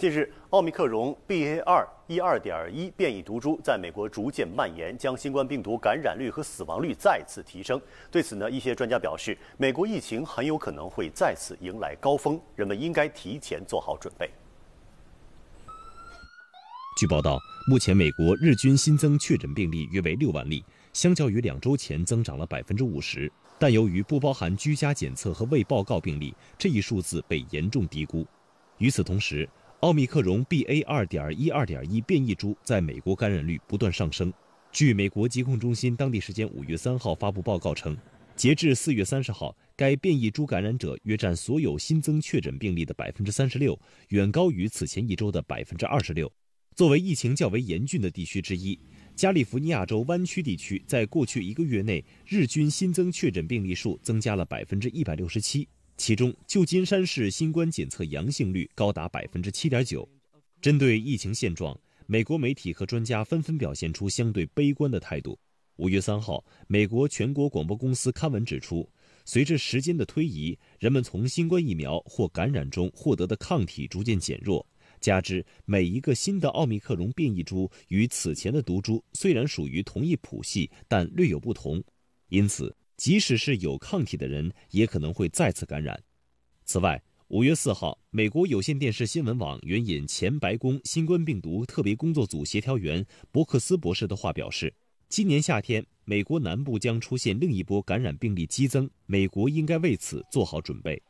近日，奥密克戎 BA.2.12.1 变异毒株在美国逐渐蔓延，将新冠病毒感染率和死亡率再次提升。对此呢，一些专家表示，美国疫情很有可能会再次迎来高峰，人们应该提前做好准备。据报道，目前美国日均新增确诊病例约为六万例，相较于两周前增长了百分之五十。但由于不包含居家检测和未报告病例，这一数字被严重低估。与此同时，奥密克戎 BA.2.1.2.1 变异株在美国感染率不断上升。据美国疾控中心当地时间五月三号发布报告称，截至四月三十号，该变异株感染者约占所有新增确诊病例的百分之三十六，远高于此前一周的百分之二十六。作为疫情较为严峻的地区之一，加利福尼亚州湾区地区在过去一个月内日均新增确诊病例数增加了百分之一百六十七。其中，旧金山市新冠检测阳性率高达百分之七点九。针对疫情现状，美国媒体和专家纷纷表现出相对悲观的态度。五月三号，美国全国广播公司刊文指出，随着时间的推移，人们从新冠疫苗或感染中获得的抗体逐渐减弱，加之每一个新的奥密克戎变异株与此前的毒株虽然属于同一谱系，但略有不同，因此。即使是有抗体的人，也可能会再次感染。此外，五月四号，美国有线电视新闻网援引前白宫新冠病毒特别工作组协调员伯克斯博士的话表示，今年夏天美国南部将出现另一波感染病例激增，美国应该为此做好准备。